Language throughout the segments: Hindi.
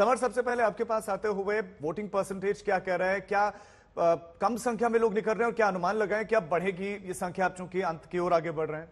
समर सबसे पहले आपके पास आते हुए वोटिंग परसेंटेज क्या कह रहा है क्या आ, कम संख्या में लोग निकल रहे हैं और क्या अनुमान लगाए क्या बढ़ेगी ये संख्या आप चूंकि अंत की ओर आगे बढ़ रहे हैं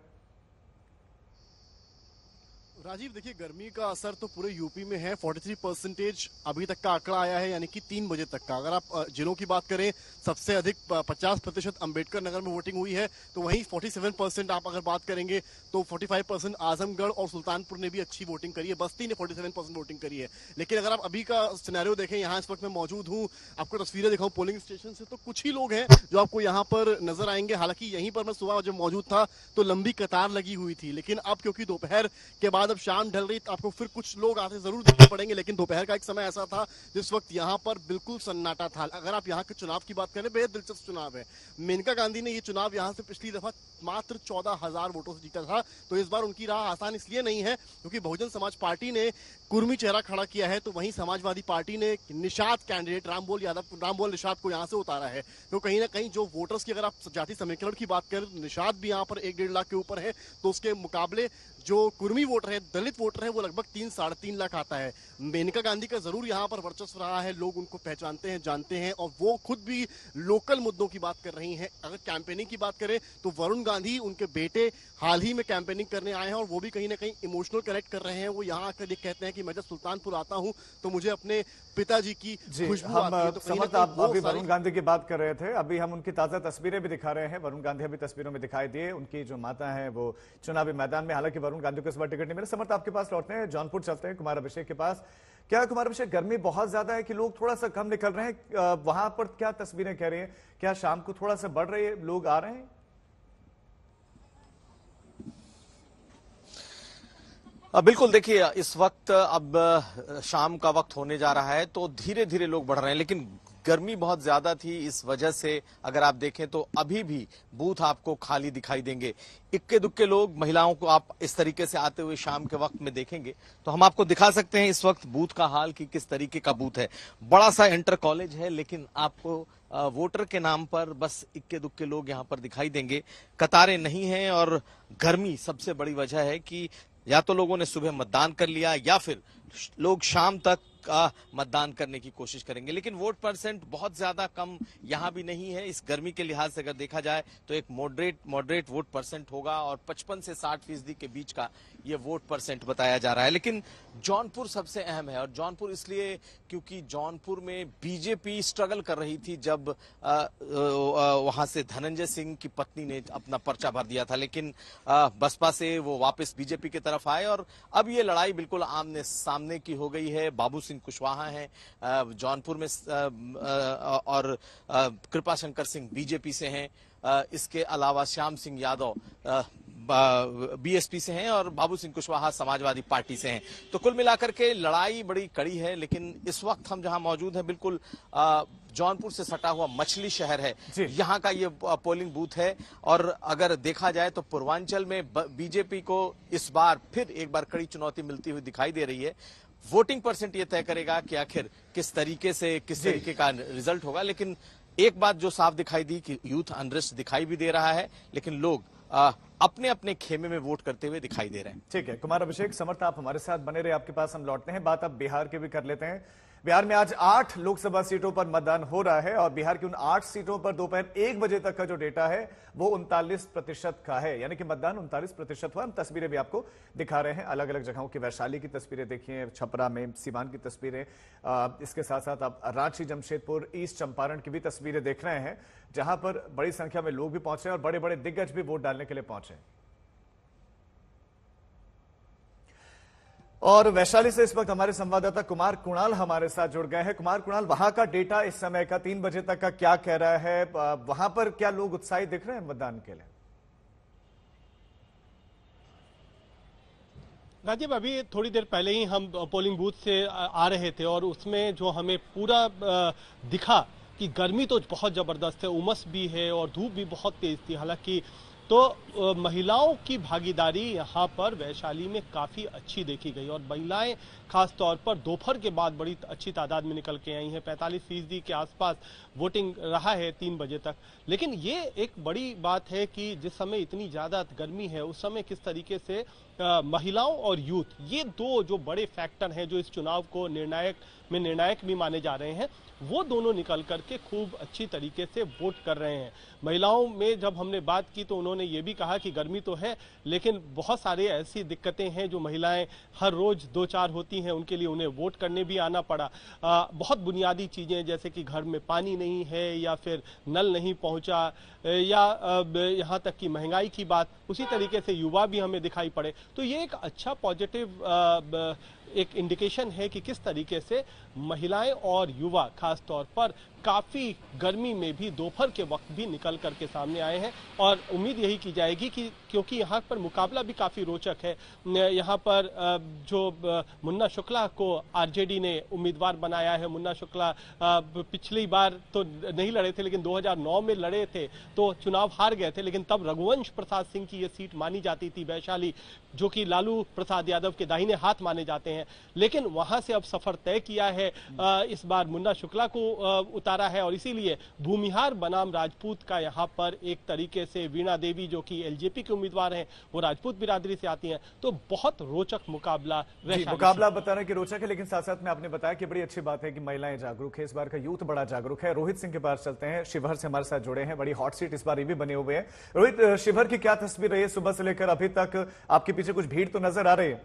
राजीव देखिए गर्मी का असर तो पूरे यूपी में है 43 परसेंटेज अभी तक का आंकड़ा आया है यानी कि तीन बजे तक का अगर आप जिलों की बात करें सबसे अधिक 50 प्रतिशत अम्बेडकर नगर में वोटिंग हुई है तो वहीं 47 परसेंट आप अगर बात करेंगे तो 45 परसेंट आजमगढ़ और सुल्तानपुर ने भी अच्छी वोटिंग करी है बस्ती ने फोर्टी परसेंट वोटिंग करी है लेकिन अगर आप अभी का सिनेरियो देखें यहाँ इस वक्त मैं मौजूद हूँ आपको तस्वीरें दिखाऊँ पोलिंग स्टेशन से तो कुछ ही लोग हैं जो आपको यहाँ पर नजर आएंगे हालांकि यहीं पर मैं सुबह जब मौजूद था तो लंबी कतार लगी हुई थी लेकिन अब क्योंकि दोपहर के बाद बाद अब शाम ढल रही तो आपको फिर कुछ लोग आते जरूर देखने पड़ेंगे लेकिन दोपहर का एक समय ऐसा था जिस वक्त यहाँ पर बिल्कुल सन्नाटा था अगर आप यहाँ के चुनाव की बात करें बेहद दिलचस्प चुनाव है मेनका गांधी ने ये चुनाव यहाँ से पिछली दफा मात्र चौदह हजार वोटों से जीता था तो इस बार उनकी राह आसान इसलिए नहीं है क्योंकि बहुजन समाज पार्टी ने कुर्मी चेहरा खड़ा किया है तो वहीं समाजवादी पार्टी ने निषाद कैंडिडेट रामबोल यादव रामबोल निषाद को यहाँ से उतारा है तो कहीं ना कहीं जो वोटर्स की अगर आप जाति समीकरण की बात करें तो निषाद भी यहाँ पर एक डेढ़ लाख के ऊपर है तो उसके मुकाबले जो कुर्मी वोटर है हैं दलित वोटर है वो लगभग तीन साढ़े तीन लाख आता है मेनका गांधी का जरूर यहाँ पर वर्चस्व रहा है लोग उनको पहचानते हैं जानते हैं और वो खुद भी लोकल मुद्दों की बात कर रही हैं अगर कैंपेनिंग की बात करें तो वरुण गांधी उनके बेटे हाल ही में कैंपेनिंग करने आए हैं और वो भी कहीं ना कहीं इमोशनल कनेक्ट कर रहे हैं वो यहाँ आकर ये कहते हैं कि मैं जब सुल्तानपुर आता हूँ तो मुझे अपने पिताजी की तो अभी वरुण गांधी की बात कर रहे थे अभी हम उनकी ताजा तस्वीरें भी दिखा रहे हैं वरुण गांधी अभी तस्वीरों में दिखाई दिए उनकी जो माता है वो चुनावी मैदान में हालांकि वरुण गांधी को इस बार टिकट नहीं मिला समर्थ आपके पास लौटते हैं जौनपुर चलते हैं कुमार अभिषेक के पास क्या कुमार अभिषेक गर्मी बहुत ज्यादा है कि लोग थोड़ा सा कम निकल रहे हैं वहां पर क्या तस्वीरें कह रही हैं क्या शाम को थोड़ा सा बढ़ रही है लोग आ रहे हैं बिल्कुल देखिए इस वक्त अब शाम का वक्त होने जा रहा है तो धीरे धीरे लोग बढ़ रहे हैं लेकिन गर्मी बहुत ज्यादा थी इस वजह से अगर आप देखें तो अभी भी बूथ आपको खाली दिखाई देंगे इक्के दुक्के लोग महिलाओं को आप इस तरीके से आते हुए शाम के वक्त में देखेंगे तो हम आपको दिखा सकते हैं इस वक्त बूथ का हाल कि किस तरीके का बूथ है बड़ा सा इंटर कॉलेज है लेकिन आपको वोटर के नाम पर बस इक्के दुक्के लोग यहाँ पर दिखाई देंगे कतारें नहीं है और गर्मी सबसे बड़ी वजह है कि या तो लोगों ने सुबह मतदान कर लिया या फिर लोग शाम तक का मतदान करने की कोशिश करेंगे लेकिन वोट परसेंट बहुत ज्यादा कम यहाँ भी नहीं है इस गर्मी के लिहाज से अगर देखा जाए तो एक मॉडरेट मॉडरेट वोट परसेंट होगा और पचपन से साठ फीसदी के बीच का ये वोट परसेंट बताया जा रहा है लेकिन जौनपुर सबसे अहम है और जौनपुर इसलिए क्योंकि जौनपुर में बीजेपी स्ट्रगल कर रही थी जब वहां से धनंजय सिंह की पत्नी ने अपना पर्चा भर दिया था लेकिन बसपा से वो वापस बीजेपी की तरफ आए और अब ये लड़ाई बिल्कुल आमने सामने की हो गई है बाबू सिंह सिंह कुशवाहा हैं जौनपुर में और कृपा शंकर सिंह बीजेपी से हैं इसके अलावा श्याम सिंह यादव बीएसपी से हैं और बाबू सिंह कुशवाहा समाजवादी पार्टी से हैं तो कुल मिलाकर के लड़ाई बड़ी कड़ी है लेकिन इस वक्त हम जहां मौजूद हैं बिल्कुल जौनपुर से सटा हुआ मछली शहर है यहां का ये पोलिंग बूथ है और अगर देखा जाए तो पूर्वांचल में बीजेपी को इस बार फिर एक बार कड़ी चुनौती मिलती हुई दिखाई दे रही है वोटिंग परसेंट ये तय करेगा कि आखिर किस तरीके से किस तरीके का रिजल्ट होगा लेकिन एक बात जो साफ दिखाई दी कि यूथ अनरेस्ट दिखाई भी दे रहा है लेकिन लोग आ, अपने अपने खेमे में वोट करते हुए दिखाई दे रहे हैं ठीक है कुमार अभिषेक समर्थ आप हमारे साथ बने रहे आपके पास हम लौटते हैं बात आप बिहार के भी कर लेते हैं बिहार में आज आठ लोकसभा सीटों पर मतदान हो रहा है और बिहार की उन आठ सीटों पर दोपहर एक बजे तक का जो डेटा है वो उनतालीस प्रतिशत का है यानी कि मतदान उनतालीस प्रतिशत हुआ हम तस्वीरें भी आपको दिखा रहे हैं अलग अलग जगहों की वैशाली की तस्वीरें देखिए छपरा में सीवान की तस्वीरें इसके साथ साथ आप रांची जमशेदपुर ईस्ट चंपारण की भी तस्वीरें देख रहे हैं जहां पर बड़ी संख्या में लोग भी पहुंचे और बड़े बड़े दिग्गज भी वोट डालने के लिए पहुंचे और वैशाली से इस वक्त हमारे संवाददाता कुमार कुणाल हमारे साथ जुड़ गए हैं कुमार कुणाल वहां का डेटा इस समय का तीन बजे तक का क्या कह रहा है वहां पर क्या लोग उत्साहित दिख रहे हैं मतदान के लिए राजीव अभी थोड़ी देर पहले ही हम पोलिंग बूथ से आ रहे थे और उसमें जो हमें पूरा दिखा कि गर्मी तो बहुत ज़बरदस्त है उमस भी है और धूप भी बहुत तेज़ थी हालांकि तो महिलाओं की भागीदारी यहाँ पर वैशाली में काफ़ी अच्छी देखी गई और महिलाएं खासतौर पर दोपहर के बाद बड़ी अच्छी तादाद में निकल के आई हैं पैंतालीस फीसदी के आसपास वोटिंग रहा है तीन बजे तक लेकिन ये एक बड़ी बात है कि जिस समय इतनी ज़्यादा गर्मी है उस समय किस तरीके से महिलाओं और यूथ ये दो जो बड़े फैक्टर हैं जो इस चुनाव को निर्णायक में निर्णायक भी माने जा रहे हैं वो दोनों निकल करके खूब अच्छी तरीके से वोट कर रहे हैं महिलाओं में जब हमने बात की तो उन्होंने ये भी कहा कि गर्मी तो है लेकिन बहुत सारे ऐसी दिक्कतें हैं जो महिलाएं हर रोज दो चार होती हैं उनके लिए उन्हें वोट करने भी आना पड़ा आ, बहुत बुनियादी चीज़ें जैसे कि घर में पानी नहीं है या फिर नल नहीं पहुंचा या यहाँ तक कि महंगाई की बात उसी तरीके से युवा भी हमें दिखाई पड़े तो ये एक अच्छा पॉजिटिव एक इंडिकेशन है कि किस तरीके से महिलाएं और युवा खासतौर पर काफी गर्मी में भी दोपहर के वक्त भी निकल करके सामने आए हैं और उम्मीद यही की जाएगी कि क्योंकि यहाँ पर मुकाबला भी काफी रोचक है यहाँ पर जो मुन्ना शुक्ला को आरजेडी ने उम्मीदवार बनाया है मुन्ना शुक्ला पिछली बार तो नहीं लड़े थे लेकिन 2009 में लड़े थे तो चुनाव हार गए थे लेकिन तब रघुवंश प्रसाद सिंह की यह सीट मानी जाती थी वैशाली जो कि लालू प्रसाद यादव के दाहिने हाथ माने जाते हैं लेकिन वहां से अब सफर तय किया है इस बार मुन्ना शुक्ला को उतारा है और इसीलिए भूमिहार बनाम राजपूत का यहाँ पर एक तरीके से वीणा देवी जो कि एलजेपी के उम्मीदवार हैं वो राजपूत बिरादरी से आती हैं तो बहुत रोचक मुकाबला मुकाबला बताना की रोचक है लेकिन साथ साथ में आपने बताया कि बड़ी अच्छी बात है कि महिलाएं जागरूक है इस बार का यूथ बड़ा जागरूक है रोहित सिंह के पास चलते हैं शिवहर से हमारे साथ जुड़े हैं बड़ी हॉट सीट इस बार ये भी बने हुए हैं रोहित शिवहर की क्या तस्वीर रही है सुबह से लेकर अभी तक आपके पीछे कुछ भीड़ तो नजर आ रही है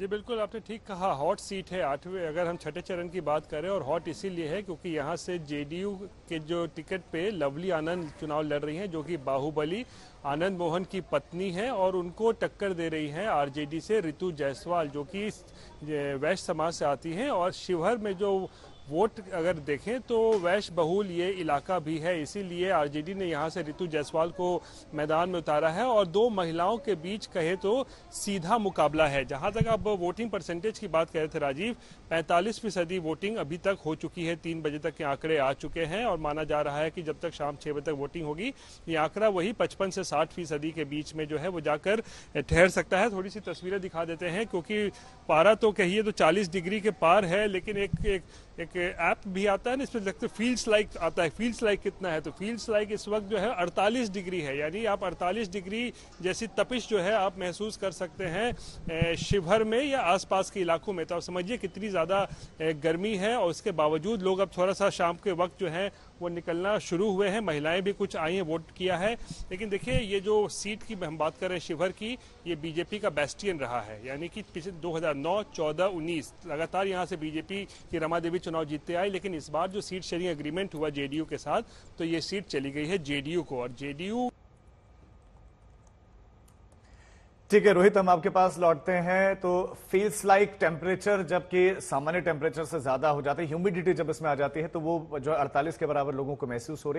जी बिल्कुल आपने ठीक कहा हॉट सीट है आठवें अगर हम छठे चरण की बात करें और हॉट इसीलिए है क्योंकि यहाँ से जेडीयू के जो टिकट पे लवली आनंद चुनाव लड़ रही हैं जो कि बाहुबली आनंद मोहन की पत्नी है और उनको टक्कर दे रही हैं आरजेडी से रितु जायसवाल जो कि वैश्य समाज से आती हैं और शिवहर में जो वोट अगर देखें तो वैश बहुल ये इलाका भी है इसीलिए आरजेडी ने यहाँ से रितु जायसवाल को मैदान में उतारा है और दो महिलाओं के बीच कहे तो सीधा मुकाबला है जहां तक आप वोटिंग परसेंटेज की बात कर रहे थे राजीव पैंतालीस फीसदी वोटिंग अभी तक हो चुकी है तीन बजे तक के आंकड़े आ चुके हैं और माना जा रहा है कि जब तक शाम छह बजे तक वोटिंग होगी ये आंकड़ा वही पचपन से साठ फीसदी के बीच में जो है वो जाकर ठहर सकता है थोड़ी सी तस्वीरें दिखा देते हैं क्योंकि पारा तो कहिए तो चालीस डिग्री के पार है लेकिन एक एक, एक ऐप भी आता है ना इसमें है फील्ड्स लाइक आता है फील्ड्स लाइक कितना है तो फील्ड्स लाइक इस वक्त जो है 48 डिग्री है यानी आप 48 डिग्री जैसी तपिश जो है आप महसूस कर सकते हैं शिवहर में या आसपास के इलाकों में तो आप समझिए कितनी ज़्यादा गर्मी है और उसके बावजूद लोग अब थोड़ा सा शाम के वक्त जो है वो निकलना शुरू हुए हैं महिलाएं भी कुछ आई हैं वोट किया है लेकिन देखिए ये जो सीट की हम बात कर रहे हैं शिवहर की ये बीजेपी का बेस्टियन रहा है यानी कि पिछले 2009, 14, 19 लगातार यहाँ से बीजेपी की रमा देवी चुनाव जीतते आई लेकिन इस बार जो सीट शेयरिंग एग्रीमेंट हुआ जेडीयू के साथ तो ये सीट चली गई है जेडीयू को और जेडीयू ठीक है रोहित हम आपके पास लौटते हैं तो फील्स लाइक टेम्परेचर जबकि सामान्य टेम्परेचर से ज्यादा हो जाता है ह्यूमिडिटी जब इसमें आ जाती है तो वो जो 48 के बराबर लोगों को महसूस हो रही है